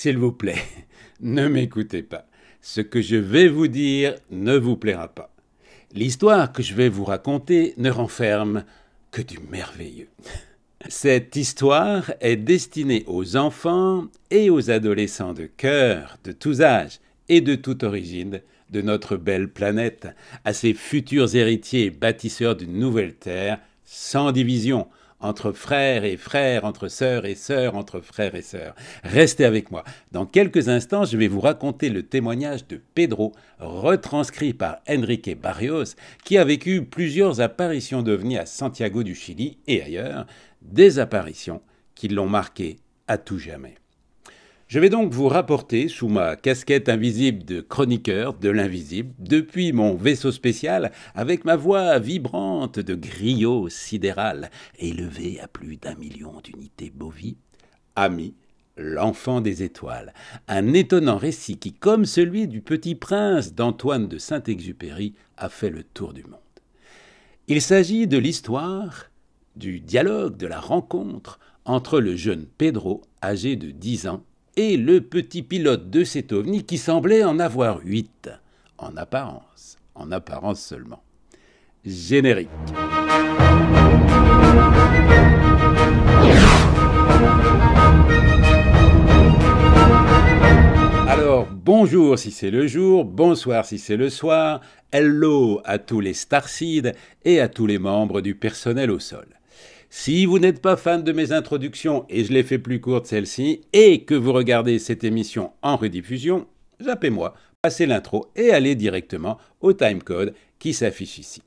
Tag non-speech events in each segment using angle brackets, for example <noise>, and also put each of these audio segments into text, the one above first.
S'il vous plaît, <laughs> ne m'écoutez pas. Ce que je vais vous dire ne vous plaira pas. L'histoire que je vais vous raconter ne renferme que du merveilleux. <laughs> Cette histoire est destinée aux enfants et aux adolescents de cœur, de tous âges et de toute origine de notre belle planète, à ses futurs héritiers bâtisseurs d'une nouvelle Terre sans division, entre frères et frères, entre sœurs et sœurs, entre frères et sœurs. Restez avec moi. Dans quelques instants, je vais vous raconter le témoignage de Pedro, retranscrit par Enrique Barrios, qui a vécu plusieurs apparitions d'OVNI à Santiago du Chili et ailleurs, des apparitions qui l'ont marqué à tout jamais. Je vais donc vous rapporter, sous ma casquette invisible de chroniqueur de l'invisible, depuis mon vaisseau spécial, avec ma voix vibrante de griot sidéral, élevé à plus d'un million d'unités bovies, ami L'enfant des étoiles, un étonnant récit qui, comme celui du petit prince d'Antoine de Saint-Exupéry, a fait le tour du monde. Il s'agit de l'histoire, du dialogue, de la rencontre entre le jeune Pedro, âgé de 10 ans, et le petit pilote de cet ovni qui semblait en avoir huit, en apparence, en apparence seulement. Générique. Alors, bonjour si c'est le jour, bonsoir si c'est le soir, hello à tous les Starseeds et à tous les membres du personnel au sol. Si vous n'êtes pas fan de mes introductions, et je les fais plus courtes celle-ci, et que vous regardez cette émission en rediffusion, zappez-moi, passez l'intro et allez directement au timecode qui s'affiche ici.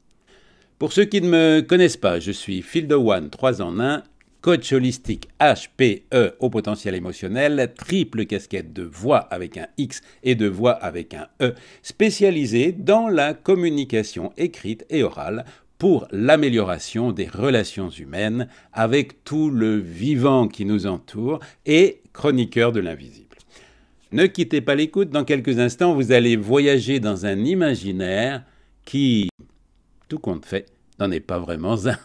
Pour ceux qui ne me connaissent pas, je suis Phil One 3 en 1, coach holistique HPE au potentiel émotionnel, triple casquette de voix avec un X et de voix avec un E, spécialisé dans la communication écrite et orale pour l'amélioration des relations humaines avec tout le vivant qui nous entoure et chroniqueur de l'invisible. Ne quittez pas l'écoute, dans quelques instants vous allez voyager dans un imaginaire qui, tout compte fait, n'en est pas vraiment un.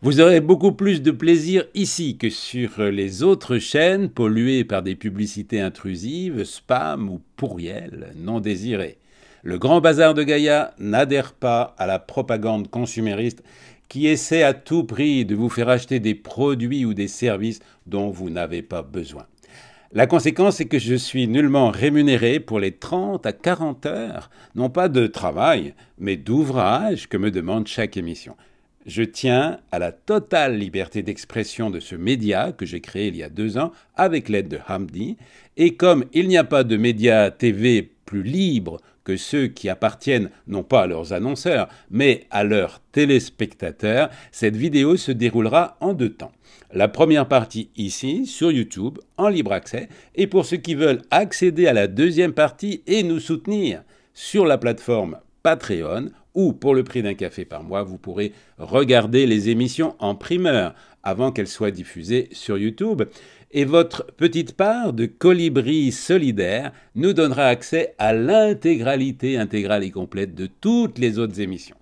Vous aurez beaucoup plus de plaisir ici que sur les autres chaînes polluées par des publicités intrusives, spam ou pourriels non désirés. Le grand bazar de Gaïa n'adhère pas à la propagande consumériste qui essaie à tout prix de vous faire acheter des produits ou des services dont vous n'avez pas besoin. La conséquence est que je suis nullement rémunéré pour les 30 à 40 heures, non pas de travail, mais d'ouvrage que me demande chaque émission. Je tiens à la totale liberté d'expression de ce média que j'ai créé il y a deux ans avec l'aide de Hamdi, et comme il n'y a pas de média TV plus libre que ceux qui appartiennent non pas à leurs annonceurs, mais à leurs téléspectateurs, cette vidéo se déroulera en deux temps. La première partie ici, sur YouTube, en libre accès, et pour ceux qui veulent accéder à la deuxième partie et nous soutenir sur la plateforme Patreon, ou pour le prix d'un café par mois, vous pourrez regarder les émissions en primeur, avant qu'elle soit diffusée sur YouTube. Et votre petite part de colibri solidaire nous donnera accès à l'intégralité intégrale et complète de toutes les autres émissions.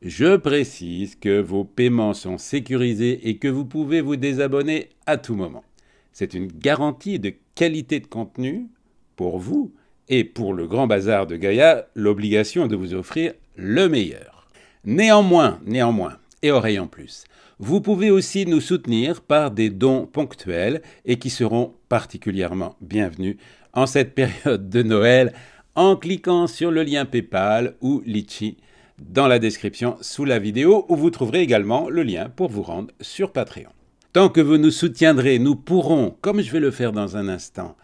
Je précise que vos paiements sont sécurisés et que vous pouvez vous désabonner à tout moment. C'est une garantie de qualité de contenu pour vous et pour le Grand Bazar de Gaïa, l'obligation de vous offrir le meilleur. Néanmoins, néanmoins, et oreille en plus, vous pouvez aussi nous soutenir par des dons ponctuels et qui seront particulièrement bienvenus en cette période de Noël en cliquant sur le lien PayPal ou Litchi dans la description sous la vidéo où vous trouverez également le lien pour vous rendre sur Patreon. Tant que vous nous soutiendrez, nous pourrons, comme je vais le faire dans un instant,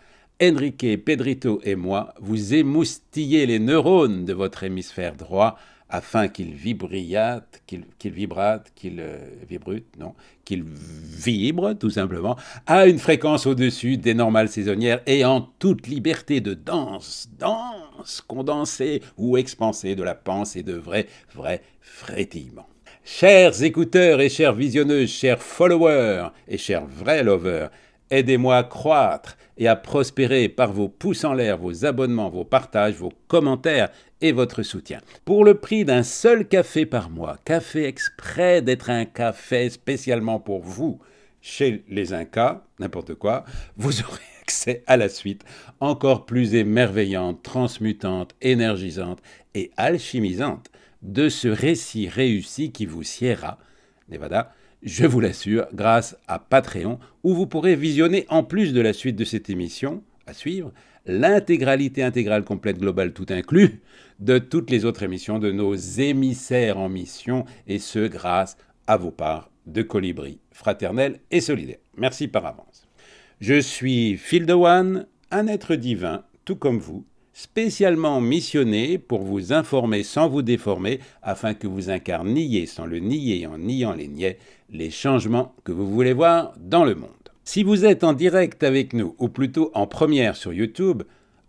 Enrique, Pedrito et moi, vous émoustiller les neurones de votre hémisphère droit afin qu'il vibrate, qu'il euh, vibrate, qu'il non, qu'il vibre tout simplement, à une fréquence au-dessus des normales saisonnières et en toute liberté de danse, danse condensée ou expansée de la pensée de vrai, vrai frétillement. Chers écouteurs et chers visionneuses, chers followers et chers vrais lovers, Aidez-moi à croître et à prospérer par vos pouces en l'air, vos abonnements, vos partages, vos commentaires et votre soutien. Pour le prix d'un seul café par mois, café exprès d'être un café spécialement pour vous, chez les Incas, n'importe quoi, vous aurez <laughs> accès à la suite encore plus émerveillante, transmutante, énergisante et alchimisante de ce récit réussi qui vous siéra, Nevada, je vous l'assure, grâce à Patreon, où vous pourrez visionner, en plus de la suite de cette émission, à suivre, l'intégralité intégrale complète globale tout inclus de toutes les autres émissions de nos émissaires en mission, et ce grâce à vos parts de colibri fraternel et solidaire. Merci par avance. Je suis Phil Dewan, un être divin, tout comme vous, spécialement missionné pour vous informer sans vous déformer, afin que vous incarniez sans le nier en niant les niais les changements que vous voulez voir dans le monde. Si vous êtes en direct avec nous, ou plutôt en première sur YouTube,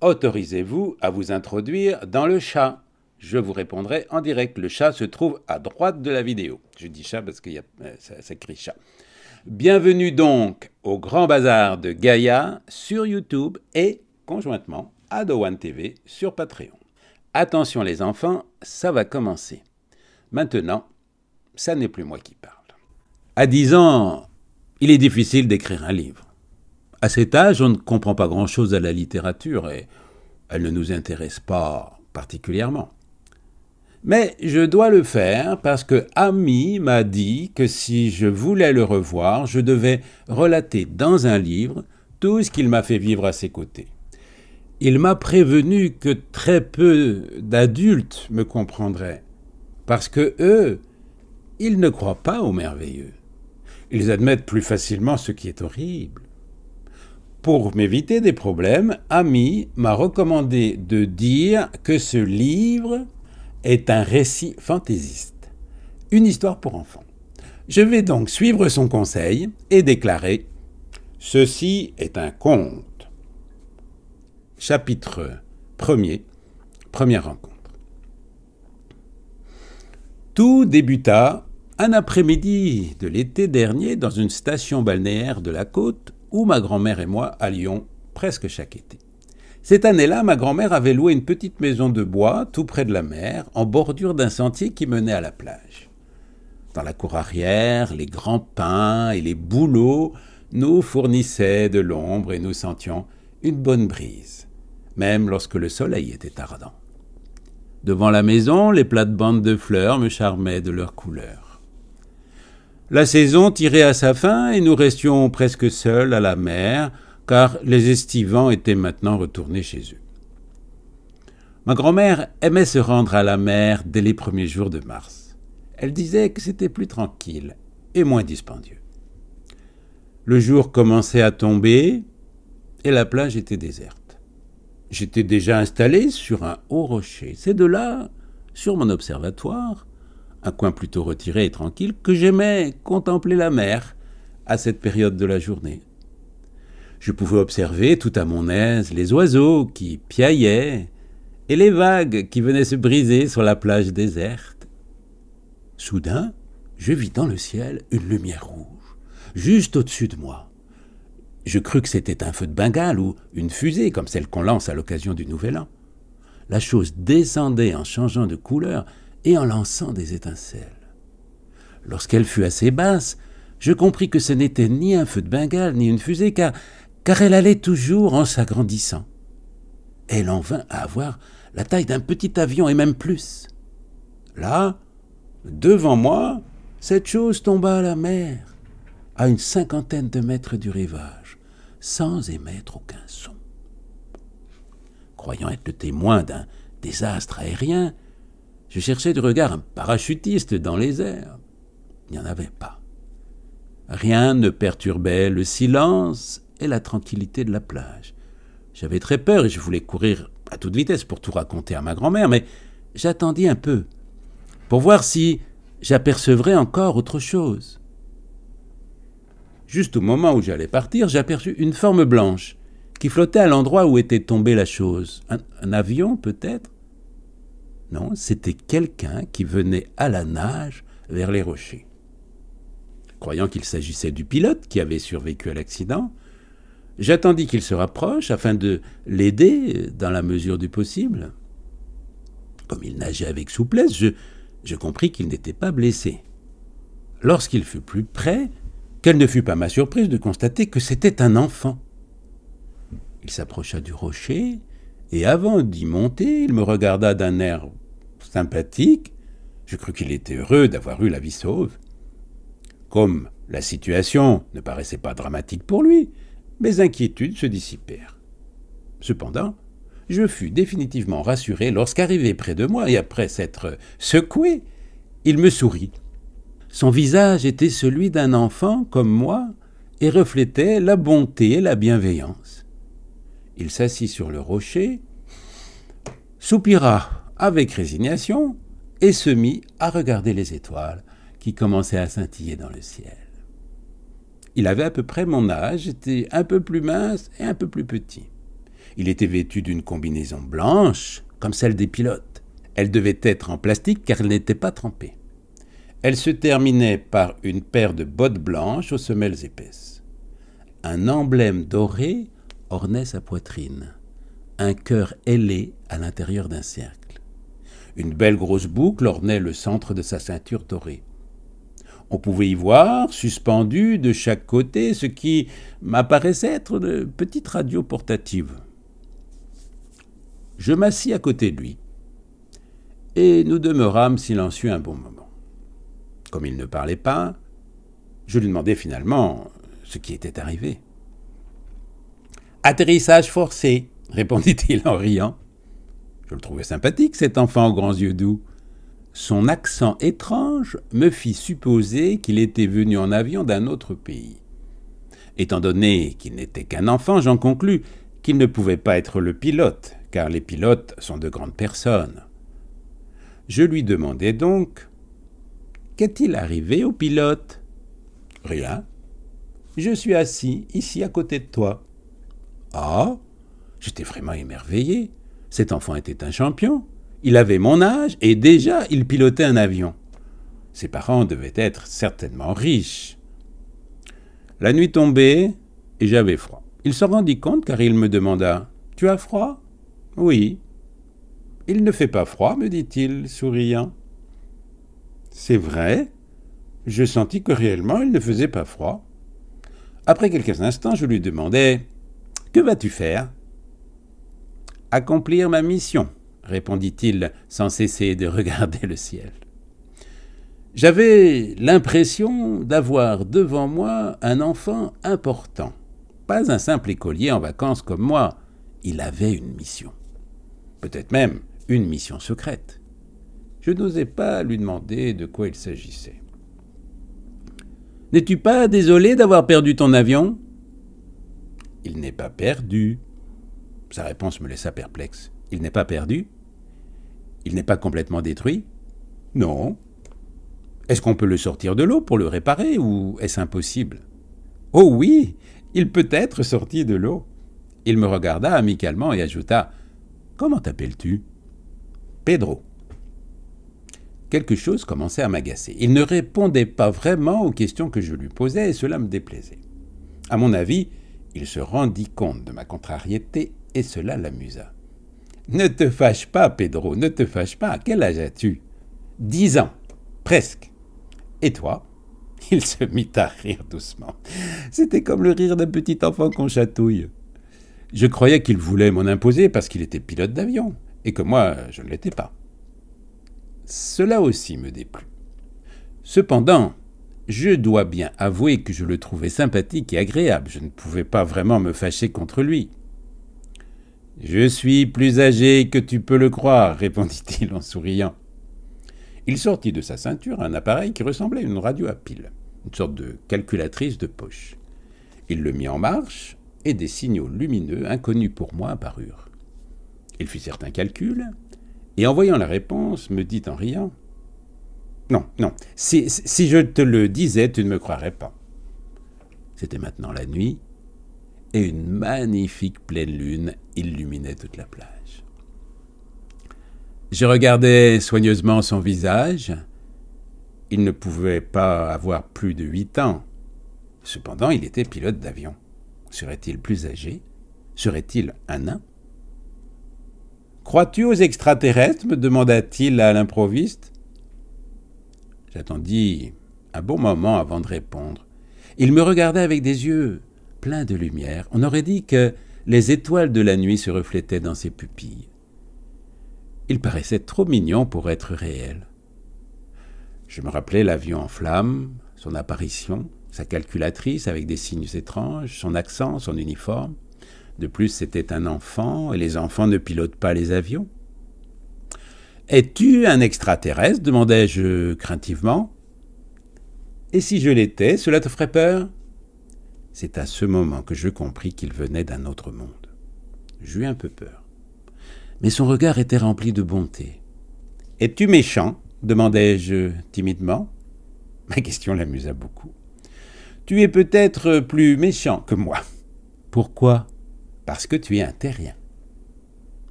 autorisez-vous à vous introduire dans le chat. Je vous répondrai en direct. Le chat se trouve à droite de la vidéo. Je dis chat parce que euh, ça, crie chat. Bienvenue donc au Grand Bazar de Gaïa sur YouTube et conjointement à One TV sur Patreon. Attention les enfants, ça va commencer. Maintenant, ça n'est plus moi qui parle à 10 ans, il est difficile d'écrire un livre. À cet âge, on ne comprend pas grand-chose à la littérature et elle ne nous intéresse pas particulièrement. Mais je dois le faire parce que Ami m'a dit que si je voulais le revoir, je devais relater dans un livre tout ce qu'il m'a fait vivre à ses côtés. Il m'a prévenu que très peu d'adultes me comprendraient, parce que eux, ils ne croient pas au merveilleux. Ils admettent plus facilement ce qui est horrible. Pour m'éviter des problèmes, Ami m'a recommandé de dire que ce livre est un récit fantaisiste, une histoire pour enfants. Je vais donc suivre son conseil et déclarer Ceci est un conte. Chapitre 1er Première rencontre. Tout débuta un après-midi de l'été dernier, dans une station balnéaire de la côte, où ma grand-mère et moi allions presque chaque été. Cette année-là, ma grand-mère avait loué une petite maison de bois tout près de la mer, en bordure d'un sentier qui menait à la plage. Dans la cour arrière, les grands pins et les bouleaux nous fournissaient de l'ombre et nous sentions une bonne brise, même lorsque le soleil était ardent. Devant la maison, les plates-bandes de fleurs me charmaient de leur couleur. La saison tirait à sa fin et nous restions presque seuls à la mer, car les estivants étaient maintenant retournés chez eux. Ma grand-mère aimait se rendre à la mer dès les premiers jours de mars. Elle disait que c'était plus tranquille et moins dispendieux. Le jour commençait à tomber et la plage était déserte. J'étais déjà installé sur un haut rocher. C'est de là, sur mon observatoire, un coin plutôt retiré et tranquille, que j'aimais contempler la mer à cette période de la journée. Je pouvais observer tout à mon aise les oiseaux qui piaillaient et les vagues qui venaient se briser sur la plage déserte. Soudain, je vis dans le ciel une lumière rouge, juste au-dessus de moi. Je crus que c'était un feu de Bengale ou une fusée comme celle qu'on lance à l'occasion du Nouvel An. La chose descendait en changeant de couleur et en lançant des étincelles. Lorsqu'elle fut assez basse, je compris que ce n'était ni un feu de Bengale ni une fusée, car, elle allait toujours en s'agrandissant. Elle en vint à avoir la taille d'un petit avion et même plus. Là, devant moi, cette chose tomba à la mer, à une cinquantaine de mètres du rivage, sans émettre aucun son. Croyant être le témoin d'un désastre aérien, je cherchais du regard un parachutiste dans les airs. Il n'y en avait pas. Rien ne perturbait le silence et la tranquillité de la plage. J'avais très peur et je voulais courir à toute vitesse pour tout raconter à ma grand-mère, mais j'attendis un peu pour voir si j'apercevrais encore autre chose. Juste au moment où j'allais partir, j'aperçus une forme blanche qui flottait à l'endroit où était tombée la chose. Un, avion peut-être non, c'était quelqu'un qui venait à la nage vers les rochers. Croyant qu'il s'agissait du pilote qui avait survécu à l'accident, j'attendis qu'il se rapproche afin de l'aider dans la mesure du possible. Comme il nageait avec souplesse, je, compris qu'il n'était pas blessé. Lorsqu'il fut plus près, quelle ne fut pas ma surprise de constater que c'était un enfant. Il s'approcha du rocher, et avant d'y monter, il me regarda d'un air sympathique. Je crus qu'il était heureux d'avoir eu la vie sauve. Comme la situation ne paraissait pas dramatique pour lui, mes inquiétudes se dissipèrent. Cependant, je fus définitivement rassuré lorsqu'arrivé près de moi et après s'être secoué, il me sourit. Son visage était celui d'un enfant comme moi et reflétait la bonté et la bienveillance. Il s'assit sur le rocher, soupira avec résignation et se mit à regarder les étoiles qui commençaient à scintiller dans le ciel. Il avait à peu près mon âge, était un peu plus mince et un peu plus petit. Il était vêtu d'une combinaison blanche, comme celle des pilotes. Elle devait être en plastique car elle n'était pas trempée. Elle se terminait par une paire de bottes blanches aux semelles épaisses. Un emblème doré ornait sa poitrine, un cœur ailé à l'intérieur d'un cercle. Une belle grosse boucle ornait le centre de sa ceinture dorée. On pouvait y voir, suspendu de chaque côté, ce qui m'apparaissait être de petites radios portatives. Je m'assis à côté de lui, et nous demeurâmes silencieux un bon moment. Comme il ne parlait pas, je lui demandai finalement ce qui était arrivé. Atterrissage forcé, répondit-il en riant. Je le trouvais sympathique, cet enfant aux grands yeux doux. Son accent étrange me fit supposer qu'il était venu en avion d'un autre pays. Étant donné qu'il n'était qu'un enfant, j'en conclus qu'il ne pouvait pas être le pilote, car les pilotes sont de grandes personnes. Je lui demandai donc Qu'est-il arrivé au pilote Rien. Je suis assis, ici à côté de toi. Ah J'étais vraiment émerveillé. Cet enfant était un champion. Il avait mon âge et déjà il pilotait un avion. Ses parents devaient être certainement riches. La nuit tombait et j'avais froid. Il s'en rendit compte car il me demanda Tu as froid Oui. Il ne fait pas froid, me dit-il, souriant. C'est vrai Je sentis que réellement il ne faisait pas froid. Après quelques instants, je lui demandai que vas-tu faire Accomplir ma mission, répondit-il sans cesser de regarder le ciel. J'avais l'impression d'avoir devant moi un enfant important, pas un simple écolier en vacances comme moi. Il avait une mission, peut-être même une mission secrète. Je n'osais pas lui demander de quoi il s'agissait. N'es-tu pas désolé d'avoir perdu ton avion il n'est pas perdu. Sa réponse me laissa perplexe. Il n'est pas perdu Il n'est pas complètement détruit Non. Est-ce qu'on peut le sortir de l'eau pour le réparer ou est-ce impossible Oh oui, il peut être sorti de l'eau. Il me regarda amicalement et ajouta Comment t'appelles-tu Pedro. Quelque chose commençait à m'agacer. Il ne répondait pas vraiment aux questions que je lui posais et cela me déplaisait. À mon avis, il se rendit compte de ma contrariété et cela l'amusa. Ne te fâche pas, Pedro, ne te fâche pas. Quel âge as-tu Dix ans, presque. Et toi Il se mit à rire doucement. C'était comme le rire d'un petit enfant qu'on chatouille. Je croyais qu'il voulait m'en imposer parce qu'il était pilote d'avion et que moi, je ne l'étais pas. Cela aussi me déplut. Cependant, je dois bien avouer que je le trouvais sympathique et agréable, je ne pouvais pas vraiment me fâcher contre lui. Je suis plus âgé que tu peux le croire, <laughs> répondit-il en souriant. Il sortit de sa ceinture un appareil qui ressemblait à une radio à pile, une sorte de calculatrice de poche. Il le mit en marche, et des signaux lumineux inconnus pour moi apparurent. Il fit certains calculs, et en voyant la réponse, me dit en riant non, non. Si, je te le disais, tu ne me croirais pas. C'était maintenant la nuit, et une magnifique pleine lune illuminait toute la plage. Je regardais soigneusement son visage. Il ne pouvait pas avoir plus de huit ans. Cependant, il était pilote d'avion. Serait-il plus âgé Serait-il un nain Crois-tu aux extraterrestres me demanda-t-il à l'improviste. J'attendis un bon moment avant de répondre. Il me regardait avec des yeux pleins de lumière. On aurait dit que les étoiles de la nuit se reflétaient dans ses pupilles. Il paraissait trop mignon pour être réel. Je me rappelais l'avion en flamme, son apparition, sa calculatrice avec des signes étranges, son accent, son uniforme. De plus, c'était un enfant, et les enfants ne pilotent pas les avions. Es-tu un extraterrestre demandai-je craintivement. Et si je l'étais, cela te ferait peur C'est à ce moment que je compris qu'il venait d'un autre monde. J'eus un peu peur. Mais son regard était rempli de bonté. Es-tu méchant demandai-je timidement. Ma question l'amusa beaucoup. Tu es peut-être plus méchant que moi. Pourquoi Parce que tu es un terrien.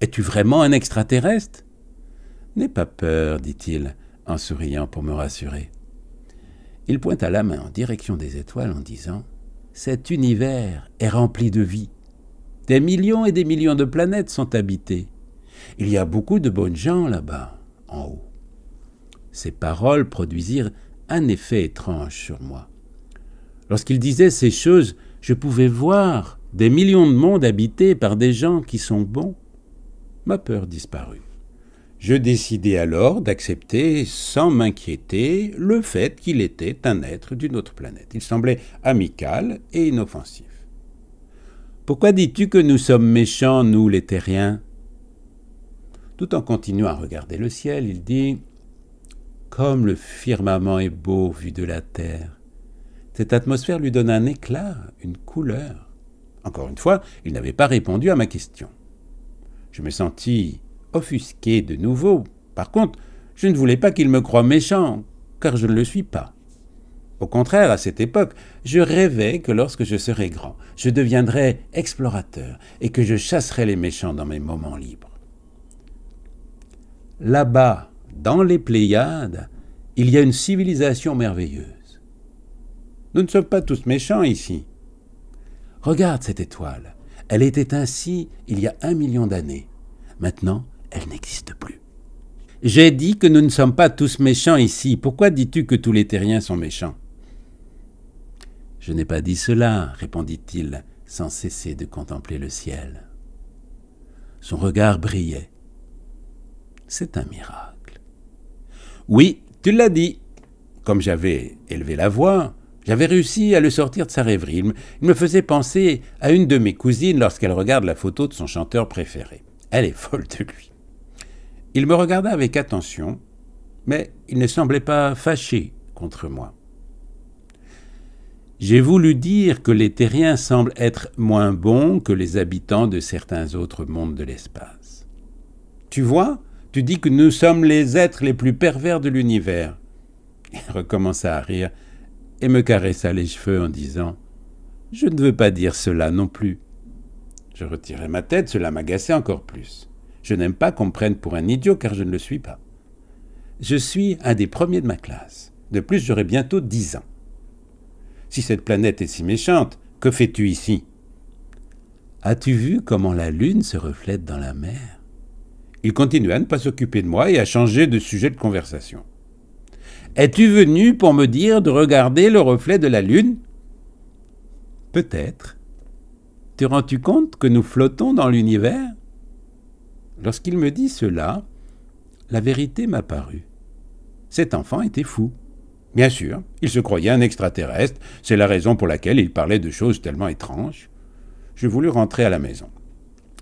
Es-tu vraiment un extraterrestre N'aie pas peur, dit-il, en souriant pour me rassurer. Il pointa la main en direction des étoiles en disant Cet univers est rempli de vie. Des millions et des millions de planètes sont habitées. Il y a beaucoup de bonnes gens là-bas, en haut. Ces paroles produisirent un effet étrange sur moi. Lorsqu'il disait ces choses, je pouvais voir des millions de mondes habités par des gens qui sont bons. Ma peur disparut. Je décidai alors d'accepter sans m'inquiéter le fait qu'il était un être d'une autre planète. Il semblait amical et inoffensif. Pourquoi dis-tu que nous sommes méchants, nous les terriens Tout en continuant à regarder le ciel, il dit Comme le firmament est beau vu de la terre. Cette atmosphère lui donne un éclat, une couleur. Encore une fois, il n'avait pas répondu à ma question. Je me sentis offusqué de nouveau. Par contre, je ne voulais pas qu'il me croie méchant, car je ne le suis pas. Au contraire, à cette époque, je rêvais que lorsque je serais grand, je deviendrais explorateur et que je chasserais les méchants dans mes moments libres. Là-bas, dans les Pléiades, il y a une civilisation merveilleuse. Nous ne sommes pas tous méchants ici. Regarde cette étoile. Elle était ainsi il y a un million d'années. Maintenant, elle n'existe plus. J'ai dit que nous ne sommes pas tous méchants ici. Pourquoi dis-tu que tous les terriens sont méchants Je n'ai pas dit cela, répondit-il, sans cesser de contempler le ciel. Son regard brillait. C'est un miracle. Oui, tu l'as dit. Comme j'avais élevé la voix, j'avais réussi à le sortir de sa rêverie. Il me faisait penser à une de mes cousines lorsqu'elle regarde la photo de son chanteur préféré. Elle est folle de lui. Il me regarda avec attention, mais il ne semblait pas fâché contre moi. J'ai voulu dire que les terriens semblent être moins bons que les habitants de certains autres mondes de l'espace. Tu vois, tu dis que nous sommes les êtres les plus pervers de l'univers. Il recommença à rire et me caressa les cheveux en disant Je ne veux pas dire cela non plus. Je retirai ma tête, cela m'agaçait encore plus. Je n'aime pas qu'on me prenne pour un idiot car je ne le suis pas. Je suis un des premiers de ma classe. De plus, j'aurai bientôt dix ans. Si cette planète est si méchante, que fais-tu ici As-tu vu comment la lune se reflète dans la mer Il continue à ne pas s'occuper de moi et à changer de sujet de conversation. Es-tu venu pour me dire de regarder le reflet de la lune Peut-être. Te rends-tu compte que nous flottons dans l'univers Lorsqu'il me dit cela, la vérité m'apparut. Cet enfant était fou. Bien sûr, il se croyait un extraterrestre, c'est la raison pour laquelle il parlait de choses tellement étranges. Je voulus rentrer à la maison.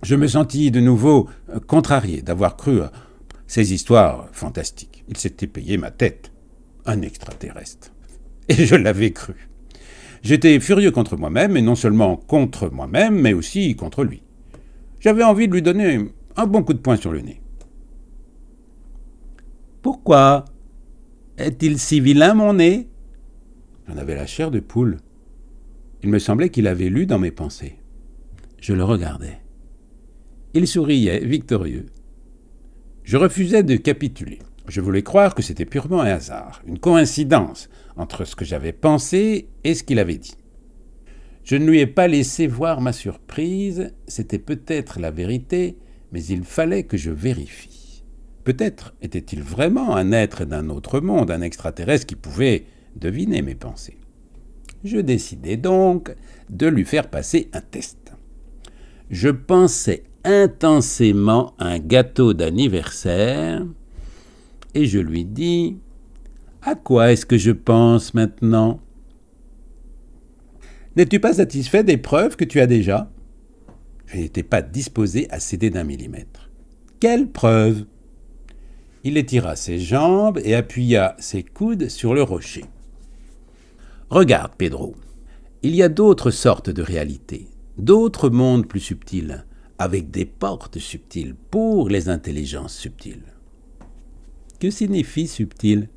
Je me sentis de nouveau euh, contrarié d'avoir cru à ces histoires fantastiques. Il s'était payé ma tête. Un extraterrestre. Et je l'avais cru. J'étais furieux contre moi-même, et non seulement contre moi-même, mais aussi contre lui. J'avais envie de lui donner un bon coup de poing sur le nez. Pourquoi est-il si vilain mon nez J'en avais la chair de poule. Il me semblait qu'il avait lu dans mes pensées. Je le regardais. Il souriait, victorieux. Je refusais de capituler. Je voulais croire que c'était purement un hasard, une coïncidence entre ce que j'avais pensé et ce qu'il avait dit. Je ne lui ai pas laissé voir ma surprise, c'était peut-être la vérité, mais il fallait que je vérifie. Peut-être était-il vraiment un être d'un autre monde, un extraterrestre qui pouvait deviner mes pensées. Je décidai donc de lui faire passer un test. Je pensais intensément à un gâteau d'anniversaire et je lui dis À quoi est-ce que je pense maintenant N'es-tu pas satisfait des preuves que tu as déjà n'était pas disposé à céder d'un millimètre. Quelle preuve Il étira ses jambes et appuya ses coudes sur le rocher. Regarde, Pedro, il y a d'autres sortes de réalités, d'autres mondes plus subtils, avec des portes subtiles pour les intelligences subtiles. Que signifie subtil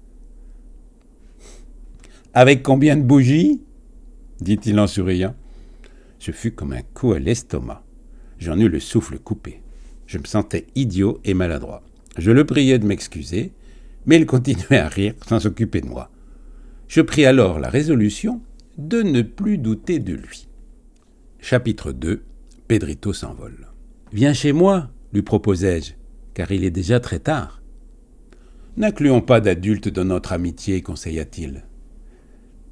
Avec combien de bougies dit-il en souriant. Je fus comme un coup à l'estomac. J'en eus le souffle coupé. Je me sentais idiot et maladroit. Je le priais de m'excuser, mais il continuait à rire sans s'occuper de moi. Je pris alors la résolution de ne plus douter de lui. Chapitre 2 Pedrito s'envole. Viens chez moi, lui proposai-je, car il est déjà très tard. N'incluons pas d'adultes dans notre amitié, conseilla-t-il.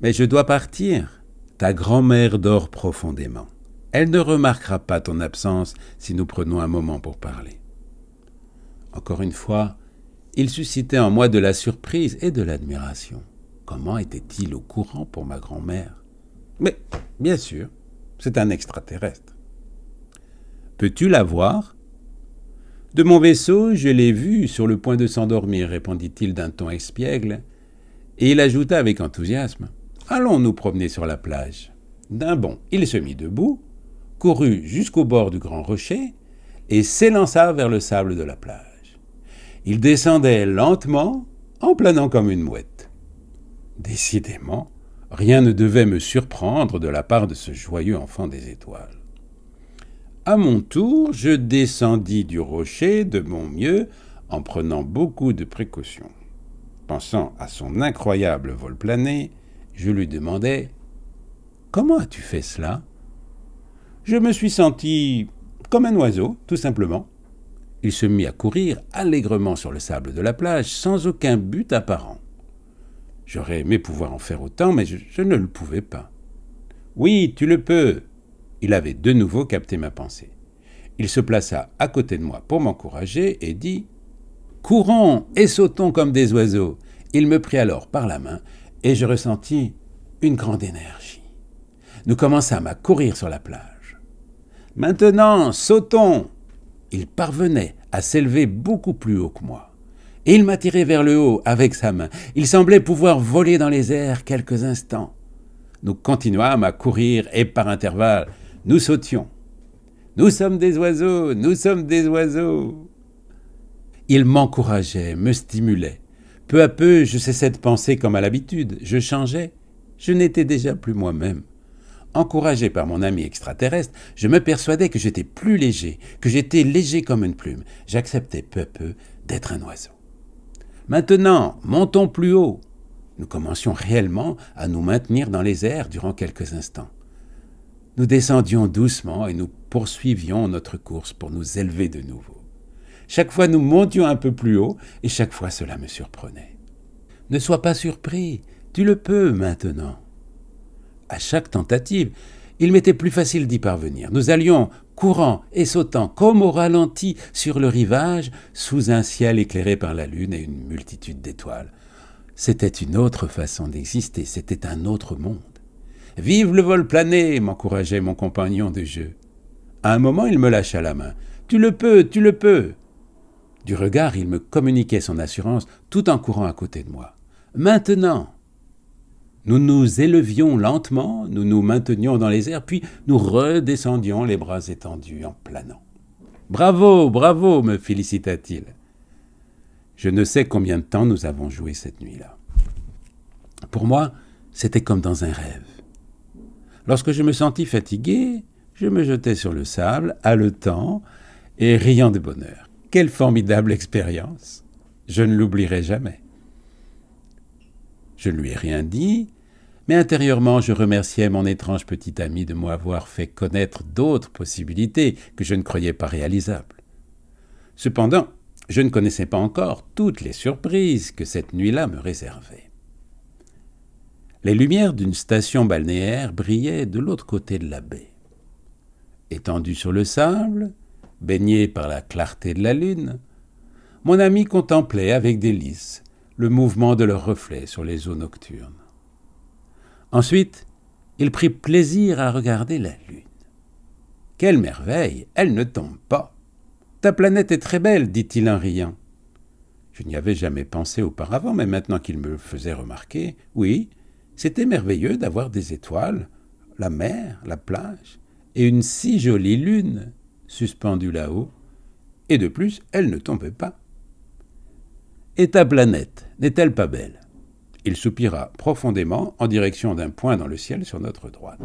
Mais je dois partir. Ta grand-mère dort profondément. Elle ne remarquera pas ton absence si nous prenons un moment pour parler. Encore une fois, il suscitait en moi de la surprise et de l'admiration. Comment était-il au courant pour ma grand-mère Mais, bien sûr, c'est un extraterrestre. Peux-tu la voir De mon vaisseau, je l'ai vue sur le point de s'endormir, répondit-il d'un ton espiègle, et il ajouta avec enthousiasme Allons nous promener sur la plage. D'un bond, il se mit debout, courut jusqu'au bord du grand rocher et s'élança vers le sable de la plage. Il descendait lentement, en planant comme une mouette. Décidément, rien ne devait me surprendre de la part de ce joyeux enfant des étoiles. À mon tour, je descendis du rocher de mon mieux en prenant beaucoup de précautions. Pensant à son incroyable vol plané, je lui demandai Comment as-tu fait cela je me suis senti comme un oiseau, tout simplement. Il se mit à courir allègrement sur le sable de la plage, sans aucun but apparent. J'aurais aimé pouvoir en faire autant, mais je, ne le pouvais pas. Oui, tu le peux. Il avait de nouveau capté ma pensée. Il se plaça à côté de moi pour m'encourager et dit Courons et sautons comme des oiseaux. Il me prit alors par la main et je ressentis une grande énergie. Nous commençâmes à courir sur la plage. Maintenant, sautons Il parvenait à s'élever beaucoup plus haut que moi. Et Il m'attirait vers le haut avec sa main. Il semblait pouvoir voler dans les airs quelques instants. Nous continuâmes à courir et par intervalles, nous sautions. Nous sommes des oiseaux, nous sommes des oiseaux. Il m'encourageait, me stimulait. Peu à peu, je cessais de penser comme à l'habitude. Je changeais. Je n'étais déjà plus moi-même encouragé par mon ami extraterrestre, je me persuadais que j'étais plus léger, que j'étais léger comme une plume. J'acceptais peu à peu d'être un oiseau. Maintenant, montons plus haut. Nous commencions réellement à nous maintenir dans les airs durant quelques instants. Nous descendions doucement et nous poursuivions notre course pour nous élever de nouveau. Chaque fois nous montions un peu plus haut et chaque fois cela me surprenait. Ne sois pas surpris, tu le peux maintenant à chaque tentative, il m'était plus facile d'y parvenir. Nous allions courant et sautant comme au ralenti sur le rivage, sous un ciel éclairé par la lune et une multitude d'étoiles. C'était une autre façon d'exister, c'était un autre monde. Vive le vol plané m'encourageait mon compagnon de jeu. À un moment, il me lâcha la main. Tu le peux, tu le peux. Du regard, il me communiquait son assurance tout en courant à côté de moi. Maintenant, nous nous élevions lentement, nous nous maintenions dans les airs, puis nous redescendions les bras étendus en planant. Bravo, bravo, me félicita-t-il. Je ne sais combien de temps nous avons joué cette nuit-là. Pour moi, c'était comme dans un rêve. Lorsque je me sentis fatigué, je me jetais sur le sable, haletant et riant de bonheur. Quelle formidable expérience Je ne l'oublierai jamais. Je ne lui ai rien dit, mais intérieurement je remerciais mon étrange petit ami de m'avoir fait connaître d'autres possibilités que je ne croyais pas réalisables. Cependant, je ne connaissais pas encore toutes les surprises que cette nuit-là me réservait. Les lumières d'une station balnéaire brillaient de l'autre côté de la baie. Étendu sur le sable, baigné par la clarté de la lune, mon ami contemplait avec délice le mouvement de leurs reflets sur les eaux nocturnes. Ensuite, il prit plaisir à regarder la Lune. Quelle merveille, elle ne tombe pas. Ta planète est très belle, dit-il en riant. Je n'y avais jamais pensé auparavant, mais maintenant qu'il me le faisait remarquer, oui, c'était merveilleux d'avoir des étoiles, la mer, la plage, et une si jolie lune suspendue là-haut, et de plus, elle ne tombait pas. Et ta planète, n'est-elle pas belle il soupira profondément en direction d'un point dans le ciel sur notre droite.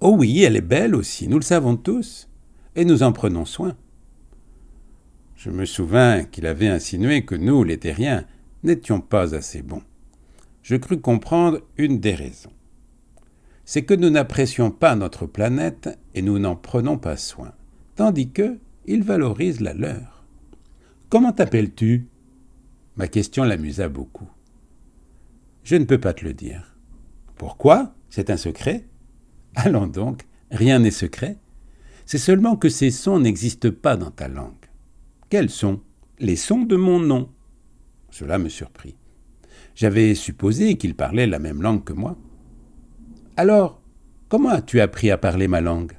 Oh oui, elle est belle aussi, nous le savons tous, et nous en prenons soin. Je me souvins qu'il avait insinué que nous, les terriens, n'étions pas assez bons. Je crus comprendre une des raisons. C'est que nous n'apprécions pas notre planète et nous n'en prenons pas soin, tandis que ils valorisent la leur. Comment t'appelles-tu Ma question l'amusa beaucoup. Je ne peux pas te le dire. Pourquoi C'est un secret Allons donc, rien n'est secret. C'est seulement que ces sons n'existent pas dans ta langue. Quels sont Les sons de mon nom. Cela me surprit. J'avais supposé qu'il parlait la même langue que moi. Alors, comment as-tu appris à parler ma langue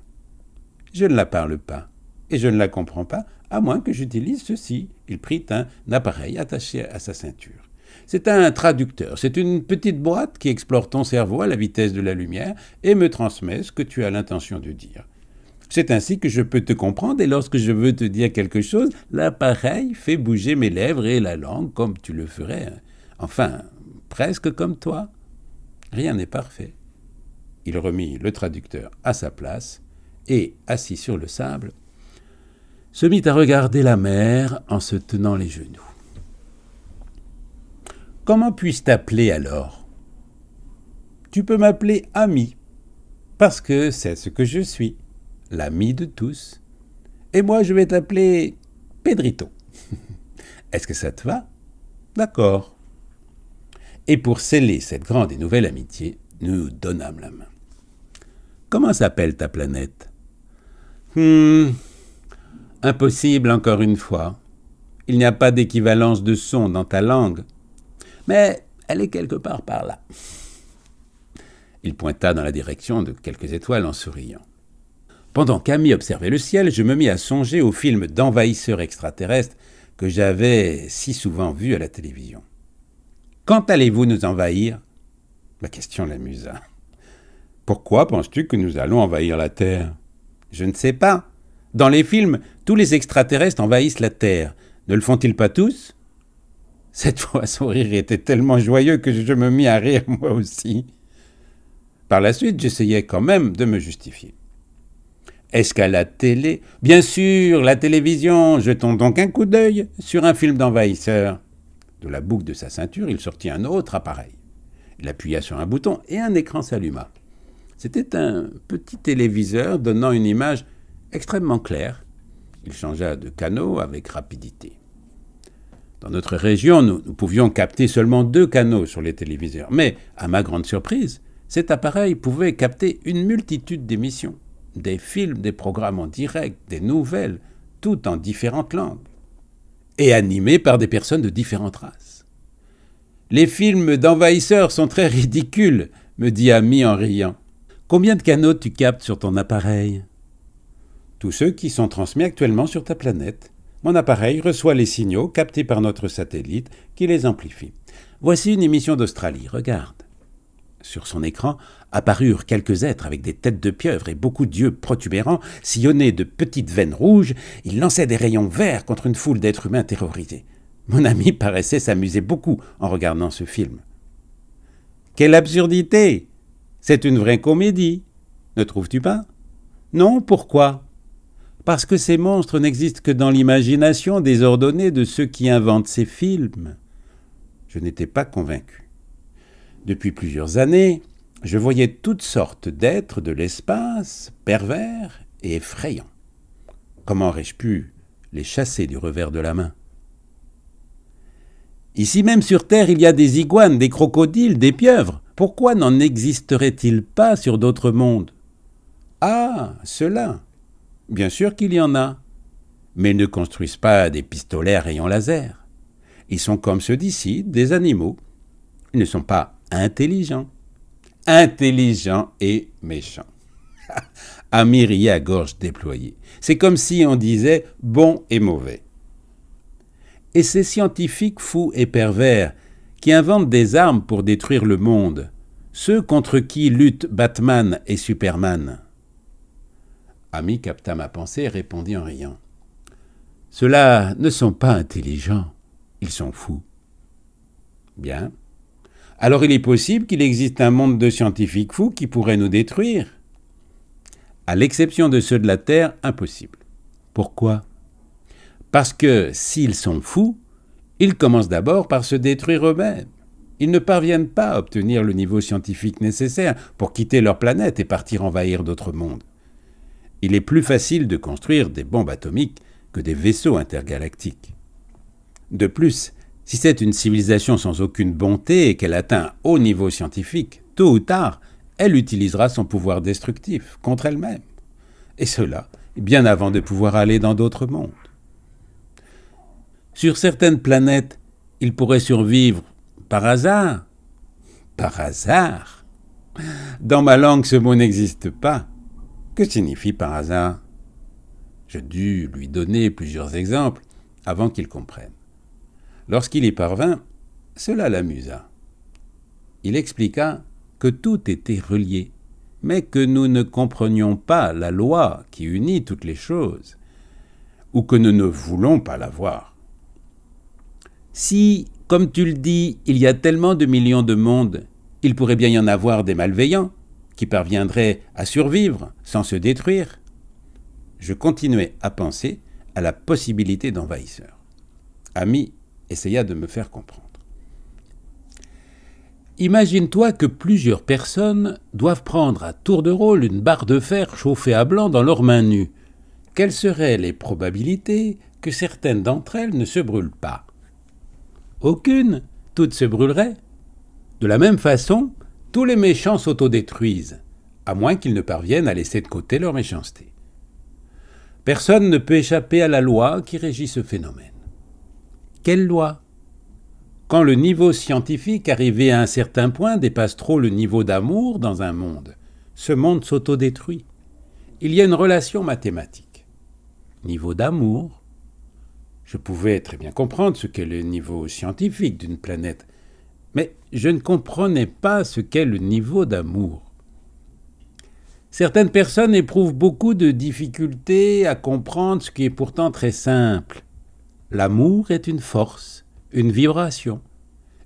Je ne la parle pas et je ne la comprends pas, à moins que j'utilise ceci. Il prit un appareil attaché à sa ceinture. C'est un traducteur, c'est une petite boîte qui explore ton cerveau à la vitesse de la lumière et me transmet ce que tu as l'intention de dire. C'est ainsi que je peux te comprendre et lorsque je veux te dire quelque chose, l'appareil fait bouger mes lèvres et la langue comme tu le ferais. Enfin, presque comme toi. Rien n'est parfait. Il remit le traducteur à sa place et, assis sur le sable, se mit à regarder la mer en se tenant les genoux. Comment puis-je t'appeler alors Tu peux m'appeler ami, parce que c'est ce que je suis, l'ami de tous. Et moi, je vais t'appeler Pedrito. <laughs> Est-ce que ça te va D'accord. Et pour sceller cette grande et nouvelle amitié, nous donnâmes la main. Comment s'appelle ta planète Hmm, Impossible encore une fois. Il n'y a pas d'équivalence de son dans ta langue. Mais elle est quelque part par là. Il pointa dans la direction de quelques étoiles en souriant. Pendant qu'Ami observait le ciel, je me mis à songer au film d'envahisseurs extraterrestres que j'avais si souvent vu à la télévision. Quand allez-vous nous envahir Ma question l'amusa. Pourquoi penses-tu que nous allons envahir la Terre Je ne sais pas. Dans les films, tous les extraterrestres envahissent la Terre. Ne le font-ils pas tous Cette fois, son rire était tellement joyeux que je me mis à rire <laughs> moi aussi. Par la suite, j'essayais quand même de me justifier. Est-ce qu'à la télé Bien sûr, la télévision Jetons donc un coup d'œil sur un film d'envahisseur. De la boucle de sa ceinture, il sortit un autre appareil. Il appuya sur un bouton et un écran s'alluma. C'était un petit téléviseur donnant une image extrêmement claire il changea de canaux avec rapidité. Dans notre région, nous, pouvions capter seulement deux canaux sur les téléviseurs, mais à ma grande surprise, cet appareil pouvait capter une multitude d'émissions, des films, des programmes en direct, des nouvelles, tout en différentes langues, et animés par des personnes de différentes races. Les films d'envahisseurs sont très ridicules, me dit Ami en riant. Combien de canaux tu captes sur ton appareil tous ceux qui sont transmis actuellement sur ta planète. Mon appareil reçoit les signaux captés par notre satellite qui les amplifie. Voici une émission d'Australie, regarde. Sur son écran apparurent quelques êtres avec des têtes de pieuvre et beaucoup d'yeux protubérants, sillonnés de petites veines rouges. Ils lançaient des rayons verts contre une foule d'êtres humains terrorisés. Mon ami paraissait s'amuser beaucoup en regardant ce film. Quelle absurdité C'est une vraie comédie, ne trouves-tu pas Non, pourquoi parce que ces monstres n'existent que dans l'imagination désordonnée de ceux qui inventent ces films. Je n'étais pas convaincu. Depuis plusieurs années, je voyais toutes sortes d'êtres de l'espace, pervers et effrayants. Comment aurais-je pu les chasser du revers de la main Ici même sur Terre, il y a des iguanes, des crocodiles, des pieuvres. Pourquoi n'en existerait-il pas sur d'autres mondes Ah, cela Bien sûr qu'il y en a. Mais ils ne construisent pas des pistolets rayons laser. Ils sont comme ceux d'ici, des animaux. Ils ne sont pas intelligents. Intelligents et méchants. à <laughs> à gorge déployée. C'est comme si on disait bon et mauvais. Et ces scientifiques fous et pervers qui inventent des armes pour détruire le monde, ceux contre qui luttent Batman et Superman. Ami capta ma pensée et répondit en riant. Ceux-là ne sont pas intelligents, ils sont fous. Bien. Alors il est possible qu'il existe un monde de scientifiques fous qui pourraient nous détruire. À l'exception de ceux de la Terre, impossible. Pourquoi Parce que s'ils sont fous, ils commencent d'abord par se détruire eux-mêmes. Ils ne parviennent pas à obtenir le niveau scientifique nécessaire pour quitter leur planète et partir envahir d'autres mondes. Il est plus facile de construire des bombes atomiques que des vaisseaux intergalactiques. De plus, si c'est une civilisation sans aucune bonté et qu'elle atteint un haut niveau scientifique, tôt ou tard, elle utilisera son pouvoir destructif contre elle-même. Et cela, bien avant de pouvoir aller dans d'autres mondes. Sur certaines planètes, il pourrait survivre par hasard. Par hasard Dans ma langue, ce mot n'existe pas. Que signifie par hasard Je dus lui donner plusieurs exemples avant qu'il comprenne. Lorsqu'il y parvint, cela l'amusa. Il expliqua que tout était relié, mais que nous ne comprenions pas la loi qui unit toutes les choses, ou que nous ne voulons pas la voir. Si, comme tu le dis, il y a tellement de millions de mondes, il pourrait bien y en avoir des malveillants, qui parviendrait à survivre sans se détruire, je continuais à penser à la possibilité d'envahisseur. Ami essaya de me faire comprendre. Imagine-toi que plusieurs personnes doivent prendre à tour de rôle une barre de fer chauffée à blanc dans leurs mains nues. Quelles seraient les probabilités que certaines d'entre elles ne se brûlent pas Aucune, toutes se brûleraient. De la même façon, tous les méchants s'autodétruisent, à moins qu'ils ne parviennent à laisser de côté leur méchanceté. Personne ne peut échapper à la loi qui régit ce phénomène. Quelle loi Quand le niveau scientifique arrivé à un certain point dépasse trop le niveau d'amour dans un monde, ce monde s'autodétruit. Il y a une relation mathématique. Niveau d'amour. Je pouvais très bien comprendre ce qu'est le niveau scientifique d'une planète mais je ne comprenais pas ce qu'est le niveau d'amour. Certaines personnes éprouvent beaucoup de difficultés à comprendre ce qui est pourtant très simple. L'amour est une force, une vibration,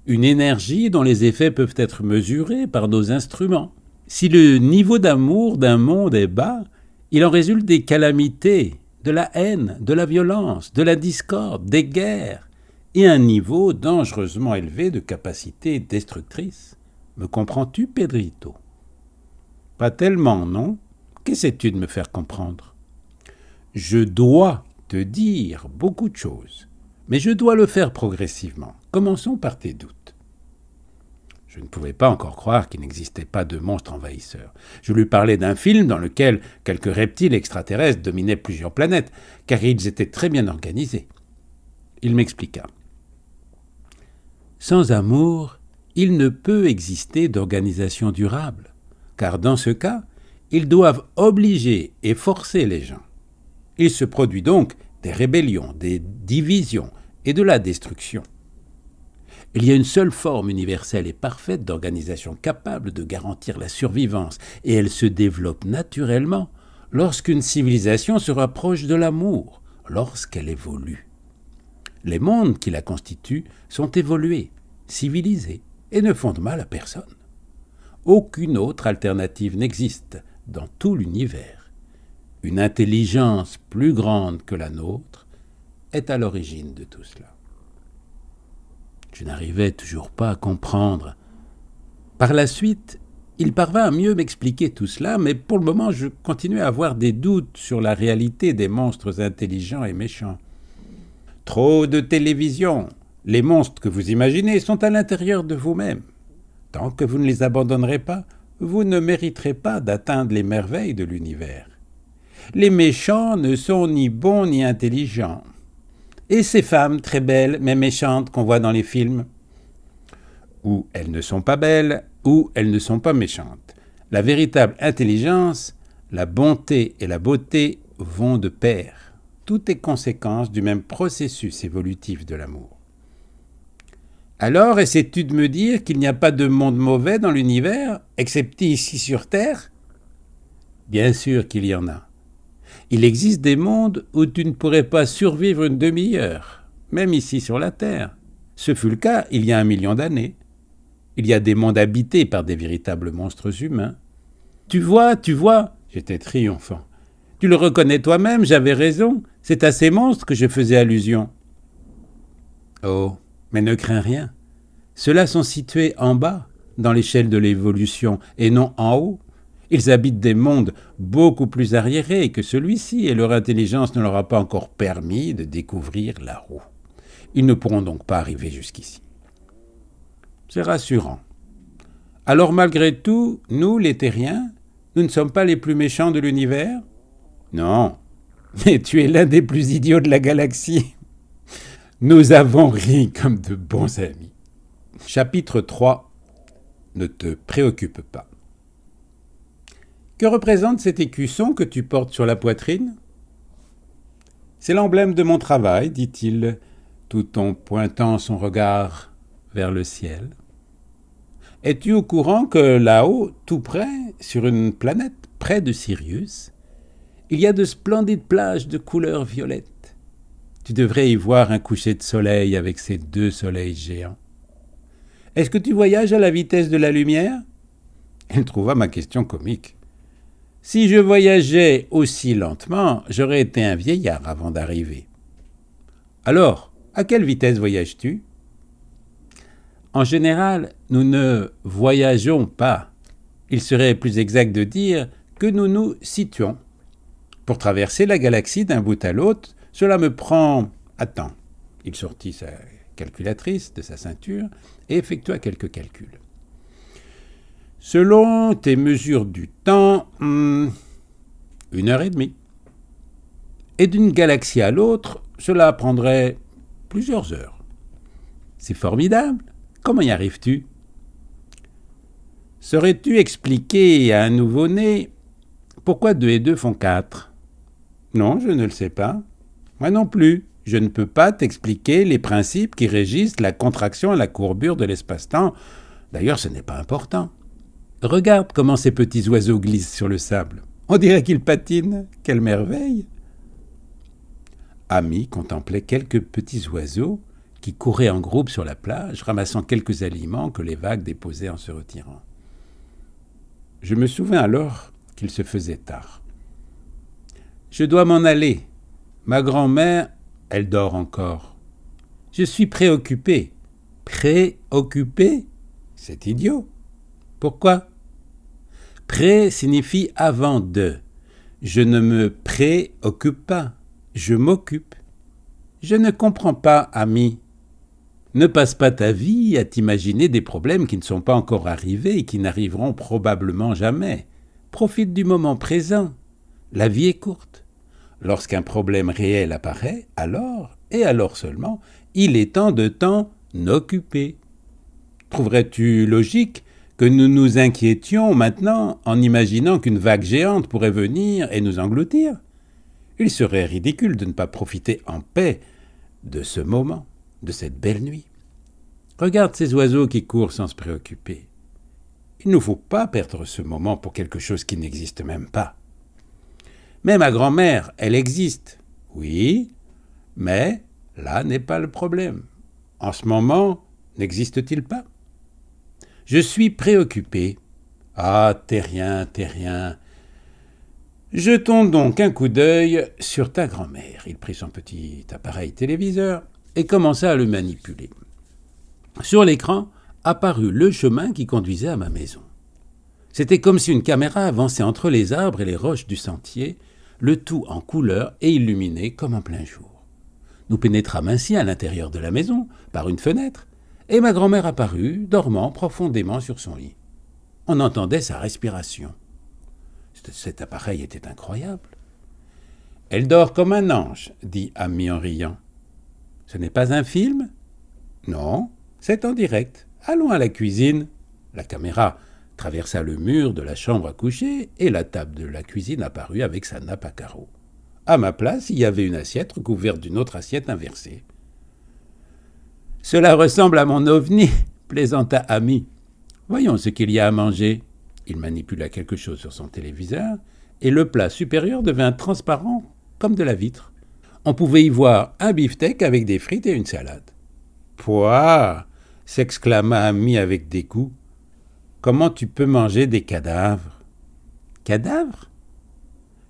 une énergie dont les effets peuvent être mesurés par nos instruments. Si le niveau d'amour d'un monde est bas, il en résulte des calamités, de la haine, de la violence, de la discorde, des guerres, et un niveau dangereusement élevé de capacité destructrice. Me comprends-tu, Pedrito Pas tellement, non Qu'essaies tu de me faire comprendre Je dois te dire beaucoup de choses, mais je dois le faire progressivement. Commençons par tes doutes. Je ne pouvais pas encore croire qu'il n'existait pas de monstre envahisseur. Je lui parlais d'un film dans lequel quelques reptiles extraterrestres dominaient plusieurs planètes, car ils étaient très bien organisés. Il m'expliqua. Sans amour, il ne peut exister d'organisation durable, car dans ce cas, ils doivent obliger et forcer les gens. Il se produit donc des rébellions, des divisions et de la destruction. Il y a une seule forme universelle et parfaite d'organisation capable de garantir la survivance, et elle se développe naturellement lorsqu'une civilisation se rapproche de l'amour, lorsqu'elle évolue les mondes qui la constituent sont évolués, civilisés et ne font de mal à personne. Aucune autre alternative n'existe dans tout l'univers. Une intelligence plus grande que la nôtre est à l'origine de tout cela. Je n'arrivais toujours pas à comprendre. Par la suite, il parvint à mieux m'expliquer tout cela, mais pour le moment je continuais à avoir des doutes sur la réalité des monstres intelligents et méchants. Trop de télévision. Les monstres que vous imaginez sont à l'intérieur de vous-même. Tant que vous ne les abandonnerez pas, vous ne mériterez pas d'atteindre les merveilles de l'univers. Les méchants ne sont ni bons ni intelligents. Et ces femmes très belles mais méchantes qu'on voit dans les films Ou elles ne sont pas belles, ou elles ne sont pas méchantes. La véritable intelligence, la bonté et la beauté vont de pair tout est conséquence du même processus évolutif de l'amour. Alors essaies-tu de me dire qu'il n'y a pas de monde mauvais dans l'univers, excepté ici sur Terre Bien sûr qu'il y en a. Il existe des mondes où tu ne pourrais pas survivre une demi-heure, même ici sur la Terre. Ce fut le cas il y a un million d'années. Il y a des mondes habités par des véritables monstres humains. Tu vois, tu vois, j'étais triomphant. Tu le reconnais toi-même, j'avais raison. C'est à ces monstres que je faisais allusion. Oh, mais ne crains rien. Ceux-là sont situés en bas, dans l'échelle de l'évolution, et non en haut. Ils habitent des mondes beaucoup plus arriérés que celui-ci, et leur intelligence ne leur a pas encore permis de découvrir la roue. Ils ne pourront donc pas arriver jusqu'ici. C'est rassurant. Alors malgré tout, nous, les terriens, nous ne sommes pas les plus méchants de l'univers non, mais tu es l'un des plus idiots de la galaxie. Nous avons ri comme de bons amis. Chapitre 3 Ne te préoccupe pas. Que représente cet écusson que tu portes sur la poitrine C'est l'emblème de mon travail, dit-il, tout en pointant son regard vers le ciel. Es-tu au courant que là-haut, tout près, sur une planète près de Sirius, il y a de splendides plages de couleur violette. Tu devrais y voir un coucher de soleil avec ces deux soleils géants. Est-ce que tu voyages à la vitesse de la lumière Elle trouva ma question comique. Si je voyageais aussi lentement, j'aurais été un vieillard avant d'arriver. Alors, à quelle vitesse voyages-tu En général, nous ne voyageons pas. Il serait plus exact de dire que nous nous situons. Pour traverser la galaxie d'un bout à l'autre, cela me prend... Attends. Il sortit sa calculatrice de sa ceinture et effectua quelques calculs. Selon tes mesures du temps, hmm, une heure et demie. Et d'une galaxie à l'autre, cela prendrait plusieurs heures. C'est formidable. Comment y arrives-tu Saurais-tu expliquer à un nouveau-né pourquoi deux et deux font quatre ?» Non, je ne le sais pas. Moi non plus. Je ne peux pas t'expliquer les principes qui régissent la contraction et la courbure de l'espace-temps. D'ailleurs, ce n'est pas important. Regarde comment ces petits oiseaux glissent sur le sable. On dirait qu'ils patinent. Quelle merveille. Ami contemplait quelques petits oiseaux qui couraient en groupe sur la plage, ramassant quelques aliments que les vagues déposaient en se retirant. Je me souviens alors qu'il se faisait tard. Je dois m'en aller. Ma grand-mère, elle dort encore. Je suis préoccupé. Préoccupé C'est idiot. Pourquoi Pré signifie avant de. Je ne me préoccupe pas, je m'occupe. Je ne comprends pas, ami. Ne passe pas ta vie à t'imaginer des problèmes qui ne sont pas encore arrivés et qui n'arriveront probablement jamais. Profite du moment présent. La vie est courte. Lorsqu'un problème réel apparaît, alors, et alors seulement, il est temps de t'en occuper. Trouverais-tu logique que nous nous inquiétions maintenant en imaginant qu'une vague géante pourrait venir et nous engloutir Il serait ridicule de ne pas profiter en paix de ce moment, de cette belle nuit. Regarde ces oiseaux qui courent sans se préoccuper. Il ne faut pas perdre ce moment pour quelque chose qui n'existe même pas. Mais ma grand-mère, elle existe. Oui, mais là n'est pas le problème. En ce moment, n'existe-t-il pas Je suis préoccupé. Ah, rien, terrien, rien. Jetons donc un coup d'œil sur ta grand-mère. Il prit son petit appareil téléviseur et commença à le manipuler. Sur l'écran apparut le chemin qui conduisait à ma maison. C'était comme si une caméra avançait entre les arbres et les roches du sentier, le tout en couleur et illuminé comme en plein jour. Nous pénétrâmes ainsi à l'intérieur de la maison, par une fenêtre, et ma grand-mère apparut, dormant profondément sur son lit. On entendait sa respiration. Cet appareil était incroyable. Elle dort comme un ange, dit Ami en riant. Ce n'est pas un film Non, c'est en direct. Allons à la cuisine. La caméra traversa le mur de la chambre à coucher, et la table de la cuisine apparut avec sa nappe à carreaux. À ma place, il y avait une assiette recouverte d'une autre assiette inversée. Cela ressemble à mon ovni, <laughs> plaisanta Ami. Voyons ce qu'il y a à manger. Il manipula quelque chose sur son téléviseur, et le plat supérieur devint transparent comme de la vitre. On pouvait y voir un beefsteak avec des frites et une salade. Pouah s'exclama Ami avec dégoût. Comment tu peux manger des cadavres Cadavres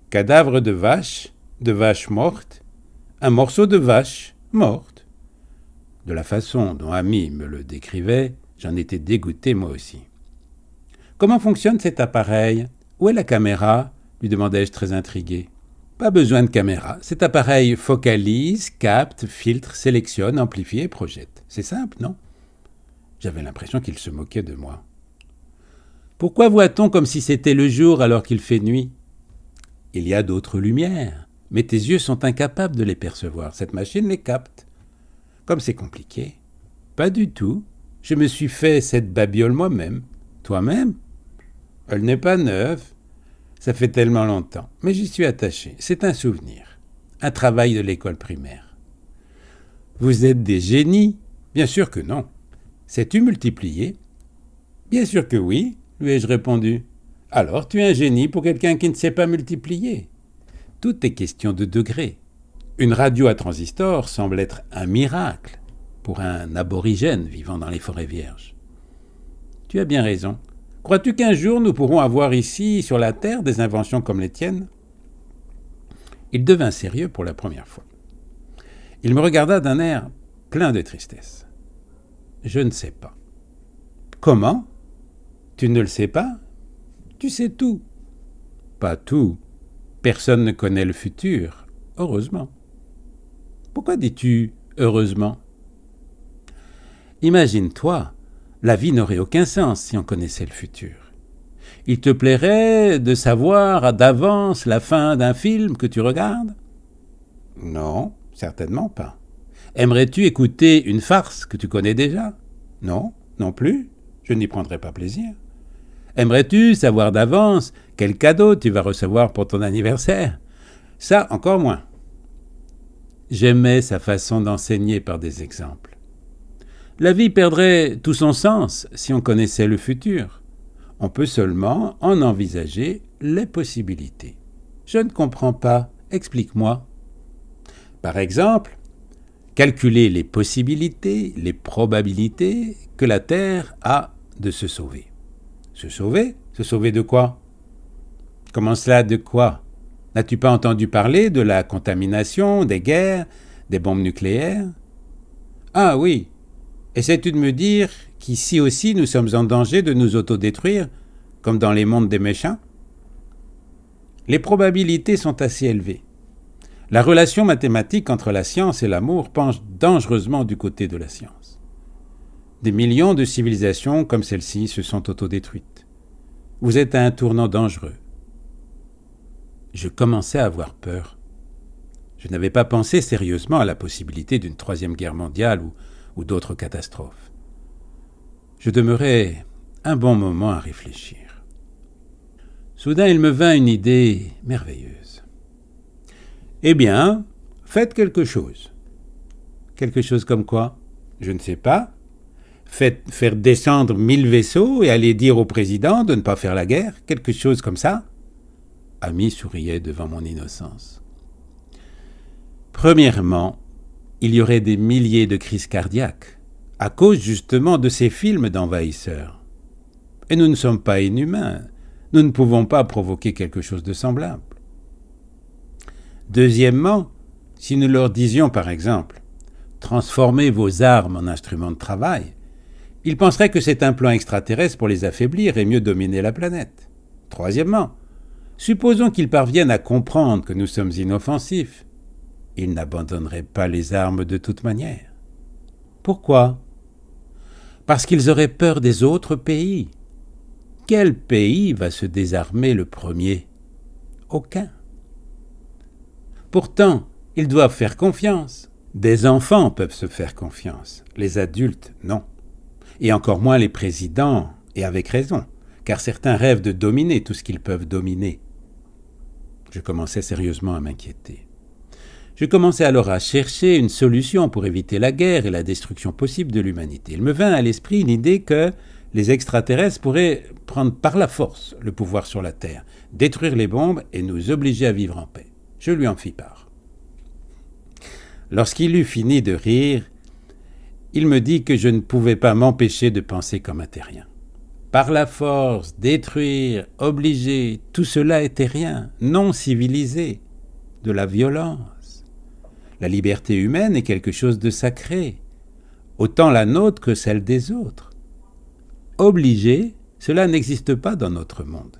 Cadavres de vaches, de vaches mortes, un morceau de vache morte. De la façon dont Ami me le décrivait, j'en étais dégoûté moi aussi. Comment fonctionne cet appareil Où est la caméra lui demandai-je très intrigué. Pas besoin de caméra. Cet appareil focalise, capte, filtre, sélectionne, amplifie et projette. C'est simple, non J'avais l'impression qu'il se moquait de moi. Pourquoi voit-on comme si c'était le jour alors qu'il fait nuit Il y a d'autres lumières, mais tes yeux sont incapables de les percevoir. Cette machine les capte. Comme c'est compliqué. Pas du tout. Je me suis fait cette babiole moi-même. Toi-même Elle n'est pas neuve. Ça fait tellement longtemps. Mais j'y suis attaché. C'est un souvenir. Un travail de l'école primaire. Vous êtes des génies Bien sûr que non. Sais-tu multiplier Bien sûr que oui lui ai-je répondu. Alors tu es un génie pour quelqu'un qui ne sait pas multiplier. Tout est question de degrés. Une radio à transistor semble être un miracle pour un aborigène vivant dans les forêts vierges. Tu as bien raison. Crois-tu qu'un jour nous pourrons avoir ici, sur la Terre, des inventions comme les tiennes Il devint sérieux pour la première fois. Il me regarda d'un air plein de tristesse. Je ne sais pas. Comment tu ne le sais pas Tu sais tout. Pas tout. Personne ne connaît le futur, heureusement. Pourquoi dis-tu heureusement Imagine-toi, la vie n'aurait aucun sens si on connaissait le futur. Il te plairait de savoir d'avance la fin d'un film que tu regardes Non, certainement pas. Aimerais-tu écouter une farce que tu connais déjà Non, non plus, je n'y prendrais pas plaisir. Aimerais-tu savoir d'avance quel cadeau tu vas recevoir pour ton anniversaire Ça, encore moins. J'aimais sa façon d'enseigner par des exemples. La vie perdrait tout son sens si on connaissait le futur. On peut seulement en envisager les possibilités. Je ne comprends pas, explique-moi. Par exemple, calculer les possibilités, les probabilités que la Terre a de se sauver. Se sauver Se sauver de quoi Comment cela de quoi N'as-tu pas entendu parler de la contamination, des guerres, des bombes nucléaires Ah oui. Essaies-tu de me dire qu'ici aussi nous sommes en danger de nous autodétruire, comme dans les mondes des méchants Les probabilités sont assez élevées. La relation mathématique entre la science et l'amour penche dangereusement du côté de la science. Des millions de civilisations comme celle-ci se sont autodétruites. Vous êtes à un tournant dangereux. Je commençais à avoir peur. Je n'avais pas pensé sérieusement à la possibilité d'une troisième guerre mondiale ou, ou d'autres catastrophes. Je demeurais un bon moment à réfléchir. Soudain, il me vint une idée merveilleuse. Eh bien, faites quelque chose. Quelque chose comme quoi Je ne sais pas, faire descendre mille vaisseaux et aller dire au président de ne pas faire la guerre, quelque chose comme ça Ami souriait devant mon innocence. Premièrement, il y aurait des milliers de crises cardiaques, à cause justement de ces films d'envahisseurs. Et nous ne sommes pas inhumains, nous ne pouvons pas provoquer quelque chose de semblable. Deuxièmement, si nous leur disions par exemple Transformez vos armes en instruments de travail, ils penseraient que c'est un plan extraterrestre pour les affaiblir et mieux dominer la planète. Troisièmement, supposons qu'ils parviennent à comprendre que nous sommes inoffensifs. Ils n'abandonneraient pas les armes de toute manière. Pourquoi Parce qu'ils auraient peur des autres pays. Quel pays va se désarmer le premier Aucun. Pourtant, ils doivent faire confiance. Des enfants peuvent se faire confiance, les adultes non et encore moins les présidents, et avec raison, car certains rêvent de dominer tout ce qu'ils peuvent dominer. Je commençais sérieusement à m'inquiéter. Je commençais alors à chercher une solution pour éviter la guerre et la destruction possible de l'humanité. Il me vint à l'esprit une idée que les extraterrestres pourraient prendre par la force le pouvoir sur la Terre, détruire les bombes et nous obliger à vivre en paix. Je lui en fis part. Lorsqu'il eut fini de rire, il me dit que je ne pouvais pas m'empêcher de penser comme un terrien. Par la force, détruire, obliger, tout cela est terrien, non civilisé, de la violence. La liberté humaine est quelque chose de sacré, autant la nôtre que celle des autres. Obliger, cela n'existe pas dans notre monde.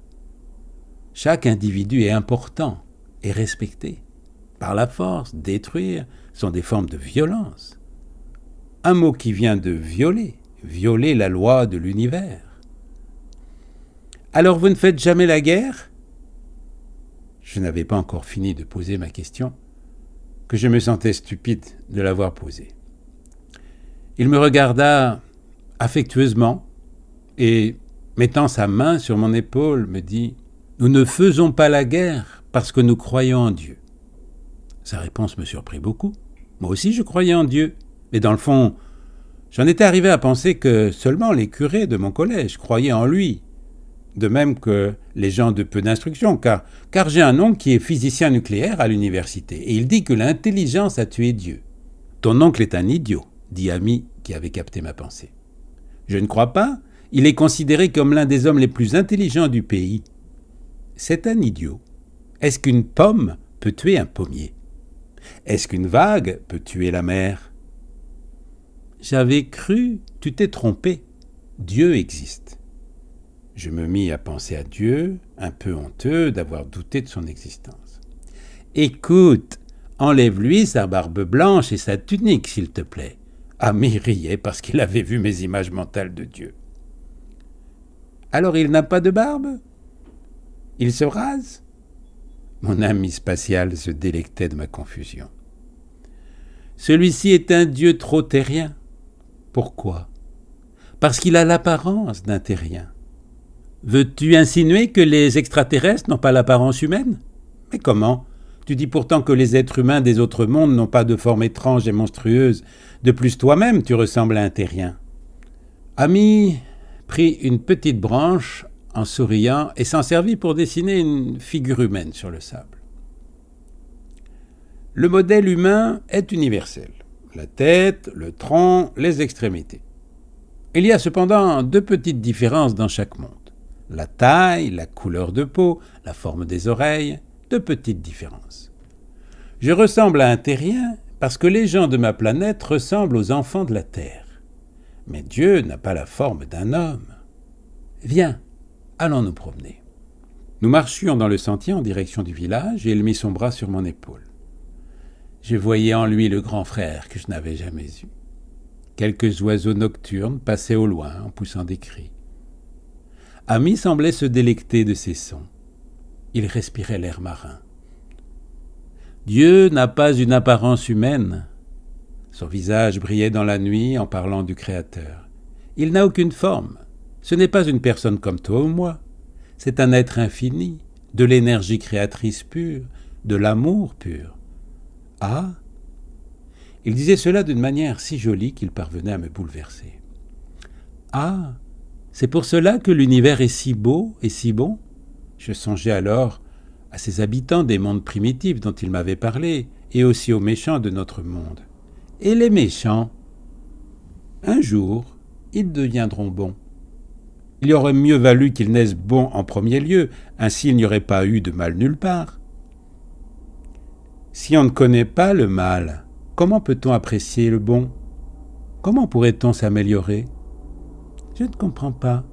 Chaque individu est important et respecté. Par la force, détruire sont des formes de violence un mot qui vient de violer, violer la loi de l'univers. Alors vous ne faites jamais la guerre Je n'avais pas encore fini de poser ma question, que je me sentais stupide de l'avoir posée. Il me regarda affectueusement et, mettant sa main sur mon épaule, me dit Nous ne faisons pas la guerre parce que nous croyons en Dieu. Sa réponse me surprit beaucoup. Moi aussi je croyais en Dieu, mais dans le fond, j'en étais arrivé à penser que seulement les curés de mon collège croyaient en lui, de même que les gens de peu d'instruction, car, car j'ai un oncle qui est physicien nucléaire à l'université, et il dit que l'intelligence a tué Dieu. Ton oncle est un idiot, dit Ami, qui avait capté ma pensée. Je ne crois pas, il est considéré comme l'un des hommes les plus intelligents du pays. C'est un idiot. Est-ce qu'une pomme peut tuer un pommier Est-ce qu'une vague peut tuer la mer j'avais cru, tu t'es trompé, Dieu existe. Je me mis à penser à Dieu, un peu honteux d'avoir douté de son existence. Écoute, enlève-lui sa barbe blanche et sa tunique, s'il te plaît. Ami ah, riait parce qu'il avait vu mes images mentales de Dieu. Alors il n'a pas de barbe Il se rase Mon ami spatial se délectait de ma confusion. Celui-ci est un dieu trop terrien. Pourquoi Parce qu'il a l'apparence d'un terrien. Veux-tu insinuer que les extraterrestres n'ont pas l'apparence humaine Mais comment Tu dis pourtant que les êtres humains des autres mondes n'ont pas de forme étrange et monstrueuse. De plus, toi-même, tu ressembles à un terrien. Ami prit une petite branche en souriant et s'en servit pour dessiner une figure humaine sur le sable. Le modèle humain est universel la tête, le tronc, les extrémités. Il y a cependant deux petites différences dans chaque monde. La taille, la couleur de peau, la forme des oreilles, deux petites différences. Je ressemble à un terrien parce que les gens de ma planète ressemblent aux enfants de la Terre. Mais Dieu n'a pas la forme d'un homme. Viens, allons nous promener. Nous marchions dans le sentier en direction du village et il mit son bras sur mon épaule. Je voyais en lui le grand frère que je n'avais jamais eu. Quelques oiseaux nocturnes passaient au loin en poussant des cris. Ami semblait se délecter de ces sons. Il respirait l'air marin. Dieu n'a pas une apparence humaine. Son visage brillait dans la nuit en parlant du Créateur. Il n'a aucune forme. Ce n'est pas une personne comme toi ou moi. C'est un être infini, de l'énergie créatrice pure, de l'amour pur. Ah Il disait cela d'une manière si jolie qu'il parvenait à me bouleverser. Ah C'est pour cela que l'univers est si beau et si bon Je songeais alors à ces habitants des mondes primitifs dont il m'avait parlé, et aussi aux méchants de notre monde. Et les méchants Un jour, ils deviendront bons. Il y aurait mieux valu qu'ils naissent bons en premier lieu, ainsi il n'y aurait pas eu de mal nulle part. Si on ne connaît pas le mal, comment peut-on apprécier le bon Comment pourrait-on s'améliorer Je ne comprends pas.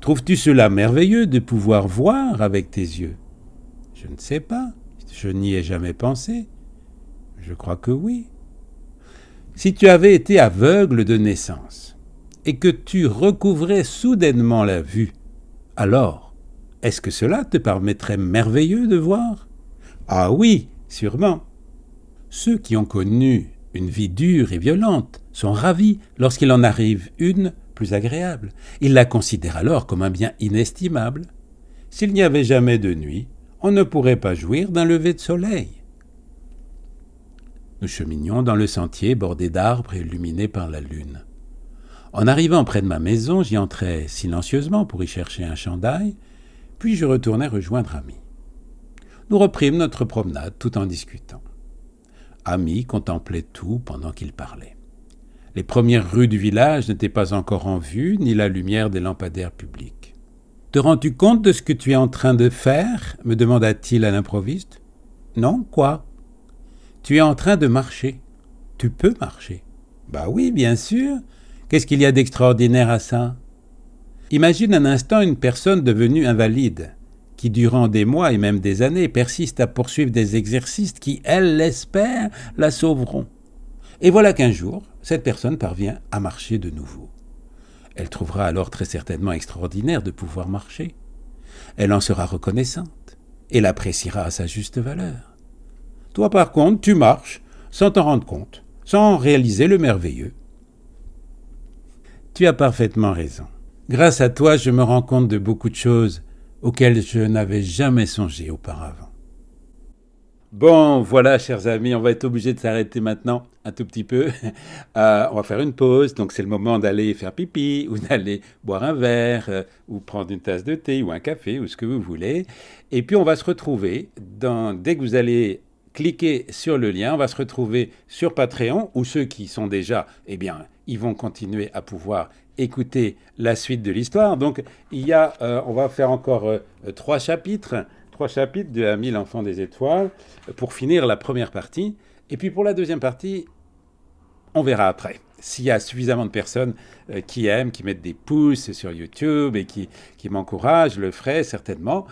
Trouves-tu cela merveilleux de pouvoir voir avec tes yeux Je ne sais pas, je n'y ai jamais pensé. Je crois que oui. Si tu avais été aveugle de naissance et que tu recouvrais soudainement la vue, alors, est-ce que cela te permettrait merveilleux de voir Ah oui, Sûrement. Ceux qui ont connu une vie dure et violente sont ravis lorsqu'il en arrive une plus agréable. Ils la considèrent alors comme un bien inestimable. S'il n'y avait jamais de nuit, on ne pourrait pas jouir d'un lever de soleil. Nous cheminions dans le sentier bordé d'arbres et illuminé par la lune. En arrivant près de ma maison, j'y entrais silencieusement pour y chercher un chandail, puis je retournai rejoindre Ami nous reprîmes notre promenade tout en discutant. Ami contemplait tout pendant qu'il parlait. Les premières rues du village n'étaient pas encore en vue, ni la lumière des lampadaires publics. Te rends-tu compte de ce que tu es en train de faire me demanda-t-il à l'improviste. Non, quoi Tu es en train de marcher. Tu peux marcher. Bah oui, bien sûr. Qu'est-ce qu'il y a d'extraordinaire à ça Imagine un instant une personne devenue invalide durant des mois et même des années, persiste à poursuivre des exercices qui, elle l'espère, la sauveront. Et voilà qu'un jour, cette personne parvient à marcher de nouveau. Elle trouvera alors très certainement extraordinaire de pouvoir marcher. Elle en sera reconnaissante et l'appréciera à sa juste valeur. Toi par contre, tu marches sans t'en rendre compte, sans réaliser le merveilleux. Tu as parfaitement raison. Grâce à toi, je me rends compte de beaucoup de choses auquel je n'avais jamais songé auparavant. Bon, voilà, chers amis, on va être obligé de s'arrêter maintenant un tout petit peu. <laughs> Euh, on va faire une pause, donc c'est le moment d'aller faire pipi <laughs> ou d'aller boire un verre euh, ou prendre une tasse de thé ou un café ou ce que vous voulez. Et puis on va se retrouver dans, dès que vous allez cliquer sur le lien, on va se retrouver sur Patreon où ceux qui sont déjà, eh bien, ils vont continuer à pouvoir écouter la suite de l'histoire. Donc, il y a, euh, on va faire encore euh, trois chapitres, trois chapitres de mille enfants des étoiles, pour finir la première partie. Et puis pour la deuxième partie, on verra après. S'il y a suffisamment de personnes euh, qui aiment, qui mettent des pouces sur YouTube et qui, qui m'encouragent, je le ferai certainement.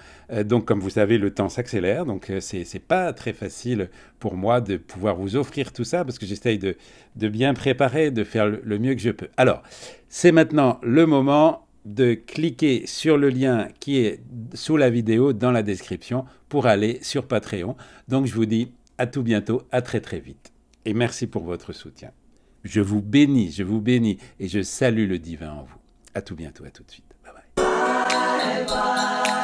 donc, comme vous savez, le temps s'accélère. Donc, ce c'est n'est pas très facile pour moi de pouvoir vous offrir tout ça parce que j'essaye de, bien préparer, de faire le mieux que je peux. Alors, c'est maintenant le moment de cliquer sur le lien qui est sous la vidéo dans la description pour aller sur Patreon. Donc je vous dis à tout bientôt, à très très vite. Et merci pour votre soutien. Je vous bénis, je vous bénis et je salue le divin en vous. À tout bientôt, à tout de suite. Bye bye. bye, bye.